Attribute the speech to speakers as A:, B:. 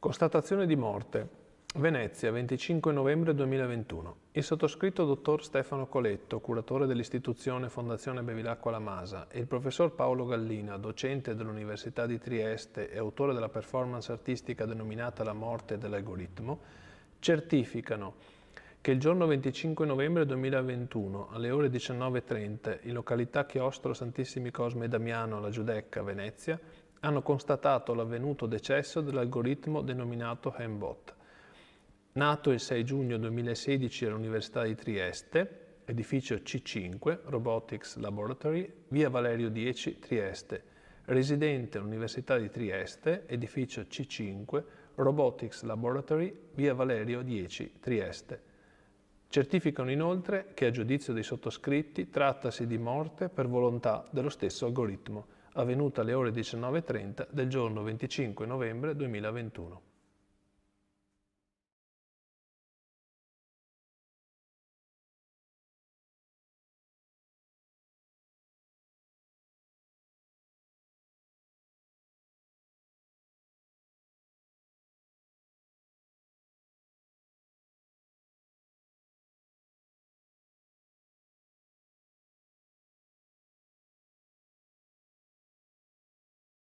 A: Constatazione di morte. Venezia, 25 novembre 2021. Il sottoscritto dottor Stefano Coletto, curatore dell'istituzione Fondazione Bevilacqua La Masa, e il professor Paolo Gallina, docente dell'Università di Trieste e autore della performance artistica denominata La morte dell'algoritmo, certificano che il giorno 25 novembre 2021, alle ore 19.30, in località Chiostro Santissimi Cosme e Damiano, alla Giudecca, Venezia, hanno constatato l'avvenuto decesso dell'algoritmo denominato HEMBOT. Nato il 6 giugno 2016 all'Università di Trieste, edificio C5, Robotics Laboratory, via Valerio 10, Trieste, residente all'Università di Trieste, edificio C5, Robotics Laboratory, via Valerio 10, Trieste. Certificano inoltre che a giudizio dei sottoscritti trattasi di morte per volontà dello stesso algoritmo avvenuta alle ore 19.30 del giorno 25 novembre 2021.